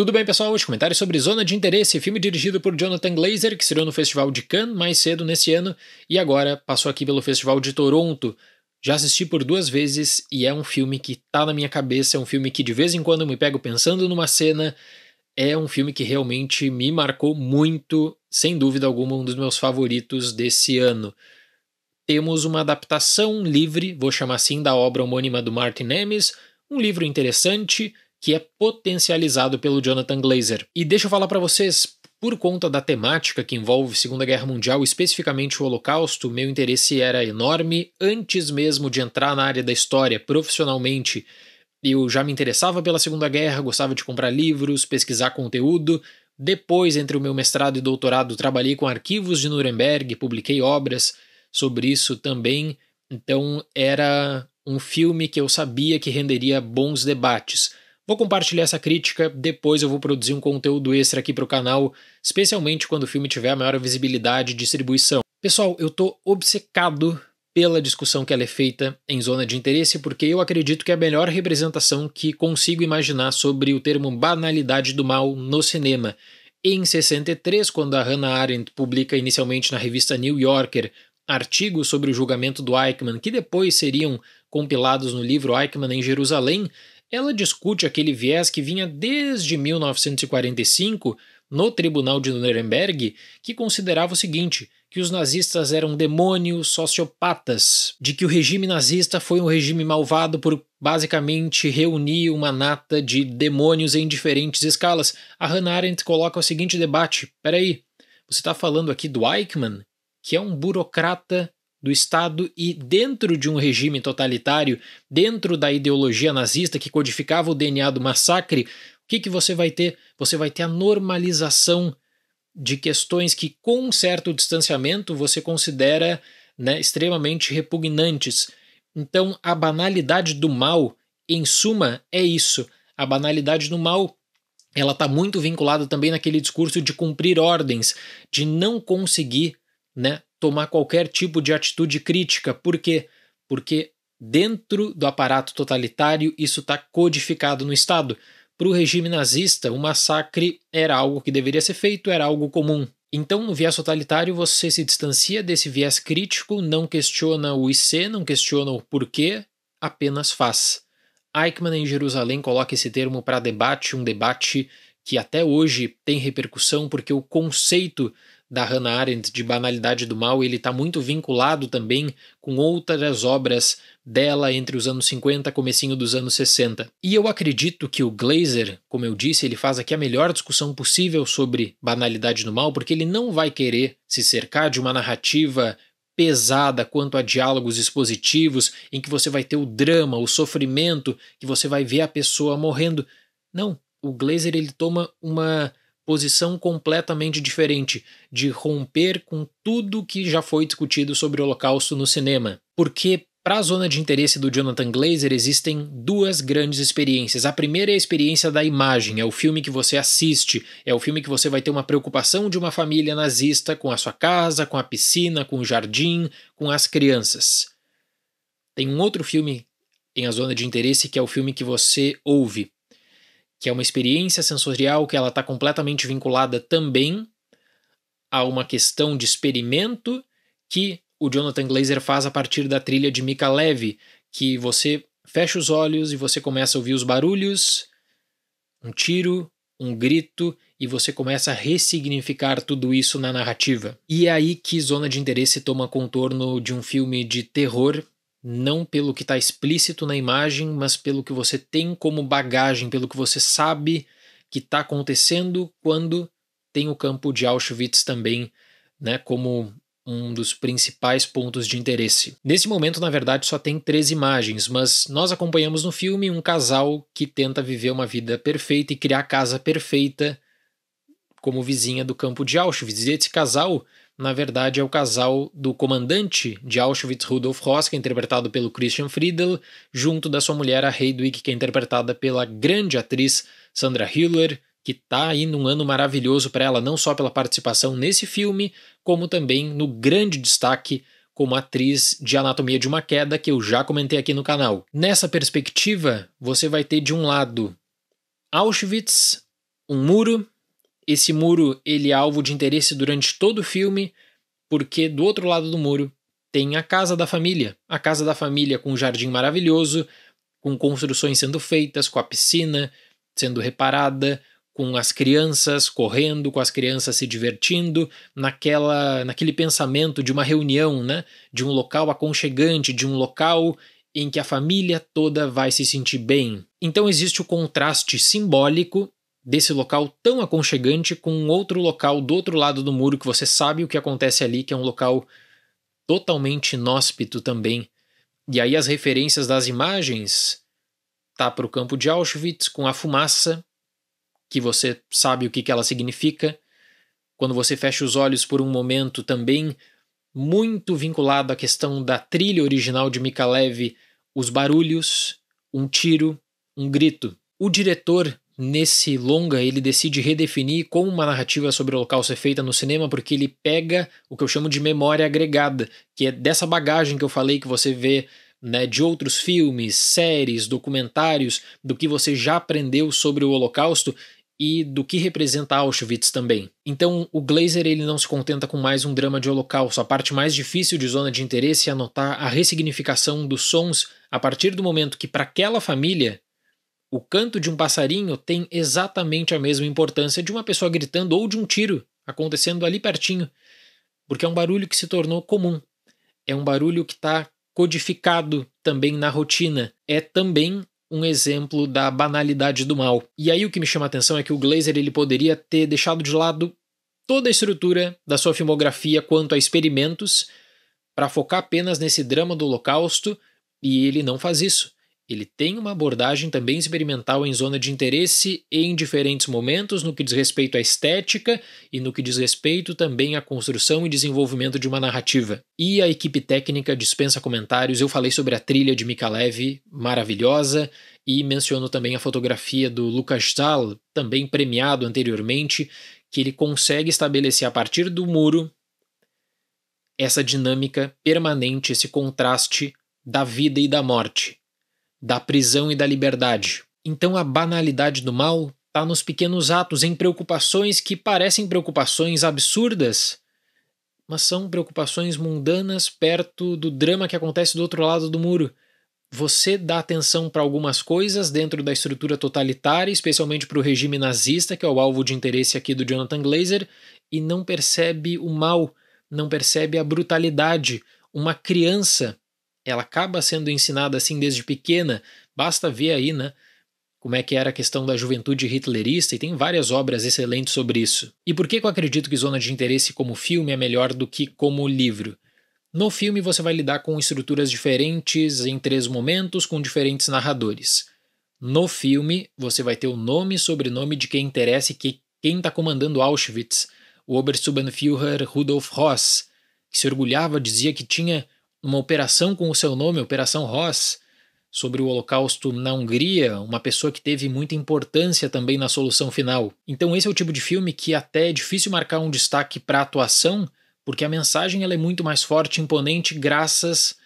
Tudo bem, pessoal? Os comentários sobre Zona de Interesse, filme dirigido por Jonathan Glazer, que estreou no Festival de Cannes mais cedo nesse ano e agora passou aqui pelo Festival de Toronto. Já assisti por duas vezes e é um filme que tá na minha cabeça, é um filme que de vez em quando me pego pensando numa cena. É um filme que realmente me marcou muito, sem dúvida alguma, um dos meus favoritos desse ano. Temos uma adaptação livre, vou chamar assim, da obra homônima do Martin Amis, um livro interessante que é potencializado pelo Jonathan Glazer. E deixa eu falar para vocês, por conta da temática que envolve Segunda Guerra Mundial, especificamente o Holocausto, meu interesse era enorme antes mesmo de entrar na área da história profissionalmente. Eu já me interessava pela Segunda Guerra, gostava de comprar livros, pesquisar conteúdo. Depois, entre o meu mestrado e doutorado, trabalhei com arquivos de Nuremberg, publiquei obras sobre isso também. Então, era um filme que eu sabia que renderia bons debates. Vou compartilhar essa crítica, depois eu vou produzir um conteúdo extra aqui para o canal, especialmente quando o filme tiver a maior visibilidade e distribuição. Pessoal, eu tô obcecado pela discussão que ela é feita em zona de interesse, porque eu acredito que é a melhor representação que consigo imaginar sobre o termo banalidade do mal no cinema. Em 63, quando a Hannah Arendt publica inicialmente na revista New Yorker artigos sobre o julgamento do Eichmann, que depois seriam compilados no livro Eichmann em Jerusalém, ela discute aquele viés que vinha desde 1945 no Tribunal de Nuremberg, que considerava o seguinte: que os nazistas eram demônios sociopatas, de que o regime nazista foi um regime malvado por basicamente reunir uma nata de demônios em diferentes escalas. A Hannah Arendt coloca o seguinte debate: peraí, você está falando aqui do Eichmann, que é um burocrata do Estado e dentro de um regime totalitário, dentro da ideologia nazista que codificava o DNA do massacre, o que, que você vai ter? Você vai ter a normalização de questões que, com um certo distanciamento, você considera né, extremamente repugnantes. Então, a banalidade do mal, em suma, é isso. A banalidade do mal ela está muito vinculada também naquele discurso de cumprir ordens, de não conseguir né, tomar qualquer tipo de atitude crítica. Por quê? Porque dentro do aparato totalitário isso está codificado no Estado. Para o regime nazista, o massacre era algo que deveria ser feito, era algo comum. Então, no viés totalitário, você se distancia desse viés crítico, não questiona o IC, não questiona o porquê, apenas faz. Eichmann em Jerusalém coloca esse termo para debate, um debate que até hoje tem repercussão, porque o conceito da Hannah Arendt de Banalidade do Mal, ele está muito vinculado também com outras obras dela entre os anos 50 comecinho dos anos 60. E eu acredito que o Glazer, como eu disse, ele faz aqui a melhor discussão possível sobre banalidade do mal, porque ele não vai querer se cercar de uma narrativa pesada quanto a diálogos expositivos em que você vai ter o drama, o sofrimento, que você vai ver a pessoa morrendo. Não, o Glazer ele toma uma posição completamente diferente, de romper com tudo que já foi discutido sobre o Holocausto no cinema. Porque para a zona de interesse do Jonathan Glazer existem duas grandes experiências. A primeira é a experiência da imagem, é o filme que você assiste, é o filme que você vai ter uma preocupação de uma família nazista com a sua casa, com a piscina, com o jardim, com as crianças. Tem um outro filme em a zona de interesse que é o filme que você ouve, que é uma experiência sensorial que ela está completamente vinculada também a uma questão de experimento que o Jonathan Glazer faz a partir da trilha de Mika Levy, que você fecha os olhos e você começa a ouvir os barulhos, um tiro, um grito, e você começa a ressignificar tudo isso na narrativa. E é aí que Zona de Interesse toma contorno de um filme de terror não pelo que está explícito na imagem, mas pelo que você tem como bagagem, pelo que você sabe que está acontecendo quando tem o campo de Auschwitz também né, como um dos principais pontos de interesse. Nesse momento, na verdade, só tem três imagens, mas nós acompanhamos no filme um casal que tenta viver uma vida perfeita e criar a casa perfeita como vizinha do campo de Auschwitz. E esse casal na verdade, é o casal do comandante de Auschwitz, Rudolf Ross, que é interpretado pelo Christian Friedel, junto da sua mulher, a Heydwig, que é interpretada pela grande atriz Sandra Hüller, que está aí num ano maravilhoso para ela, não só pela participação nesse filme, como também no grande destaque como atriz de Anatomia de uma Queda, que eu já comentei aqui no canal. Nessa perspectiva, você vai ter de um lado Auschwitz, um muro, esse muro ele é alvo de interesse durante todo o filme, porque do outro lado do muro tem a casa da família. A casa da família com um jardim maravilhoso, com construções sendo feitas, com a piscina sendo reparada, com as crianças correndo, com as crianças se divertindo, naquela, naquele pensamento de uma reunião, né? De um local aconchegante, de um local em que a família toda vai se sentir bem. Então existe o contraste simbólico desse local tão aconchegante com um outro local do outro lado do muro que você sabe o que acontece ali, que é um local totalmente inóspito também. E aí as referências das imagens tá para o campo de Auschwitz com a fumaça, que você sabe o que, que ela significa. Quando você fecha os olhos por um momento também, muito vinculado à questão da trilha original de Mika Levy, os barulhos, um tiro, um grito. O diretor nesse longa ele decide redefinir como uma narrativa sobre o Holocausto é feita no cinema, porque ele pega o que eu chamo de memória agregada, que é dessa bagagem que eu falei que você vê né, de outros filmes, séries, documentários, do que você já aprendeu sobre o Holocausto e do que representa Auschwitz também. Então, o Glazer ele não se contenta com mais um drama de holocausto. A parte mais difícil de zona de interesse é anotar a ressignificação dos sons a partir do momento que para aquela família o canto de um passarinho tem exatamente a mesma importância de uma pessoa gritando ou de um tiro acontecendo ali pertinho, porque é um barulho que se tornou comum. É um barulho que está codificado também na rotina. É também um exemplo da banalidade do mal. E aí o que me chama a atenção é que o Glazer ele poderia ter deixado de lado toda a estrutura da sua filmografia quanto a experimentos para focar apenas nesse drama do Holocausto, e ele não faz isso. Ele tem uma abordagem também experimental em zona de interesse e em diferentes momentos no que diz respeito à estética e no que diz respeito também à construção e desenvolvimento de uma narrativa. E a equipe técnica dispensa comentários. Eu falei sobre a trilha de Mikalev, maravilhosa, e menciono também a fotografia do Lucas Stahl, também premiado anteriormente, que ele consegue estabelecer a partir do muro essa dinâmica permanente, esse contraste da vida e da morte da prisão e da liberdade. Então a banalidade do mal está nos pequenos atos, em preocupações que parecem preocupações absurdas, mas são preocupações mundanas perto do drama que acontece do outro lado do muro. Você dá atenção para algumas coisas dentro da estrutura totalitária, especialmente para o regime nazista, que é o alvo de interesse aqui do Jonathan Glazer, e não percebe o mal, não percebe a brutalidade. Uma criança ela acaba sendo ensinada assim desde pequena. Basta ver aí, né? Como é que era a questão da juventude hitlerista, e tem várias obras excelentes sobre isso. E por que eu acredito que Zona de Interesse como filme é melhor do que como livro? No filme você vai lidar com estruturas diferentes em três momentos com diferentes narradores. No filme você vai ter o nome e sobrenome de quem interessa e que, quem está comandando Auschwitz, o Obersturmbannführer Rudolf Ross, que se orgulhava, dizia que tinha uma operação com o seu nome, Operação Ross, sobre o Holocausto na Hungria, uma pessoa que teve muita importância também na solução final. Então, esse é o tipo de filme que até é difícil marcar um destaque para a atuação, porque a mensagem ela é muito mais forte e imponente graças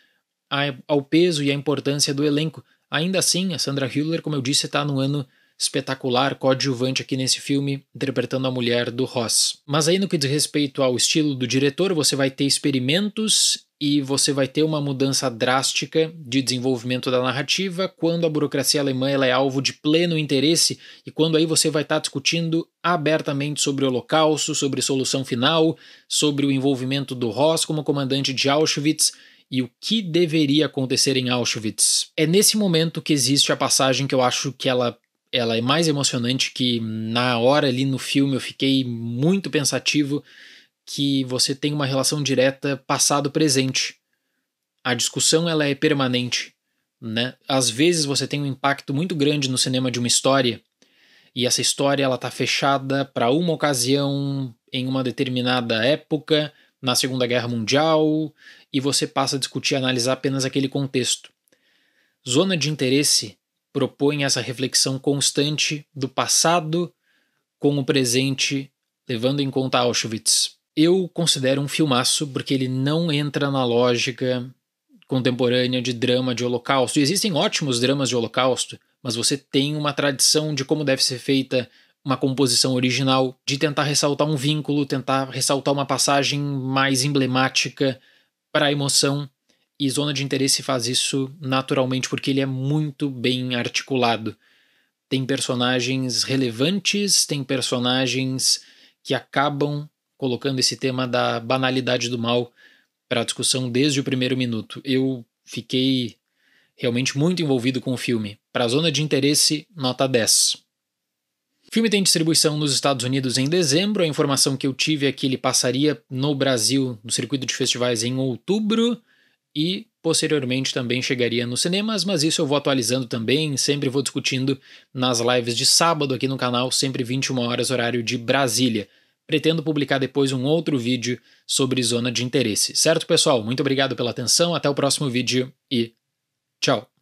a, ao peso e à importância do elenco. Ainda assim, a Sandra Hüller, como eu disse, está no ano espetacular coadjuvante aqui nesse filme, interpretando a mulher do Ross. Mas aí, no que diz respeito ao estilo do diretor, você vai ter experimentos e você vai ter uma mudança drástica de desenvolvimento da narrativa quando a burocracia alemã ela é alvo de pleno interesse e quando aí você vai estar tá discutindo abertamente sobre o Holocausto, sobre solução final, sobre o envolvimento do Ross como comandante de Auschwitz e o que deveria acontecer em Auschwitz. É nesse momento que existe a passagem que eu acho que ela ela é mais emocionante que na hora ali no filme eu fiquei muito pensativo que você tem uma relação direta passado-presente. A discussão ela é permanente. Né? Às vezes você tem um impacto muito grande no cinema de uma história e essa história ela está fechada para uma ocasião em uma determinada época na Segunda Guerra Mundial e você passa a discutir, e analisar apenas aquele contexto. Zona de interesse propõe essa reflexão constante do passado com o presente, levando em conta Auschwitz eu considero um filmaço porque ele não entra na lógica contemporânea de drama de holocausto. E existem ótimos dramas de holocausto, mas você tem uma tradição de como deve ser feita uma composição original, de tentar ressaltar um vínculo, tentar ressaltar uma passagem mais emblemática para a emoção. E Zona de Interesse faz isso naturalmente porque ele é muito bem articulado. Tem personagens relevantes, tem personagens que acabam colocando esse tema da banalidade do mal para a discussão desde o primeiro minuto. Eu fiquei realmente muito envolvido com o filme. Para a zona de interesse, nota 10. O filme tem distribuição nos Estados Unidos em dezembro. A informação que eu tive é que ele passaria no Brasil, no circuito de festivais, em outubro e posteriormente também chegaria nos cinemas, mas isso eu vou atualizando também, sempre vou discutindo nas lives de sábado aqui no canal, sempre 21 horas horário de Brasília. Pretendo publicar depois um outro vídeo sobre zona de interesse. Certo, pessoal? Muito obrigado pela atenção, até o próximo vídeo e tchau!